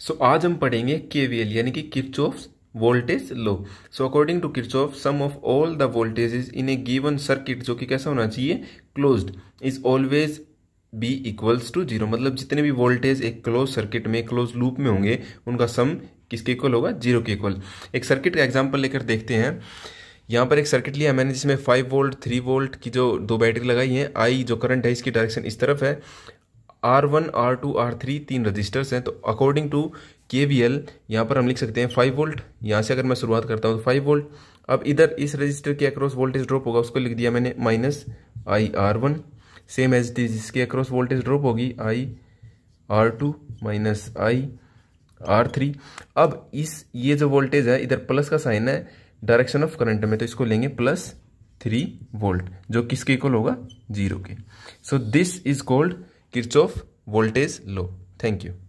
सो so, आज हम पढ़ेंगे केवीएल यानी कि Kirchhoff voltage law so according to Kirchhoff sum of all the voltages in a given circuit जो कि कैसा होना चाहिए closed is always be equals to zero मतलब जितने भी वोल्टेज एक क्लोज सर्किट में क्लोज लूप में होंगे उनका सम किसके इक्वल होगा जीरो के इक्वल एक सर्किट का एग्जाम्पल लेकर देखते हैं यहाँ पर एक सर्किट लिया मैंने जिसमें फाइव वोल्ट थ्री वोल्ट की जो दो बैटरी लगाई है आई जो करंट है इसकी डायरेक्शन इस तरफ है R one R two R three तीन रजिस्टर्स हैं तो according to K V L यहाँ पर हम लिख सकते हैं फाइव वोल्ट यहाँ से अगर मैं शुरुआत करता हूँ तो फाइव वोल्ट अब इधर इस रजिस्टर के अक्रॉस वोल्टेज ड्रॉप होगा उसको लिख दिया मैंने minus I R one same as is जिसके अक्रॉस वोल्टेज ड्रॉप होगी I R two minus I R three अब इस ये जो वोल्टेज है इधर प्लस का साइन है डायरेक्शन ऑफ करंट में तो इसको लेंगे प्लस थ्री वोल्ट जो किसके इक्वल होगा जीरो के so this is called Kirchhoff voltage law. Thank you.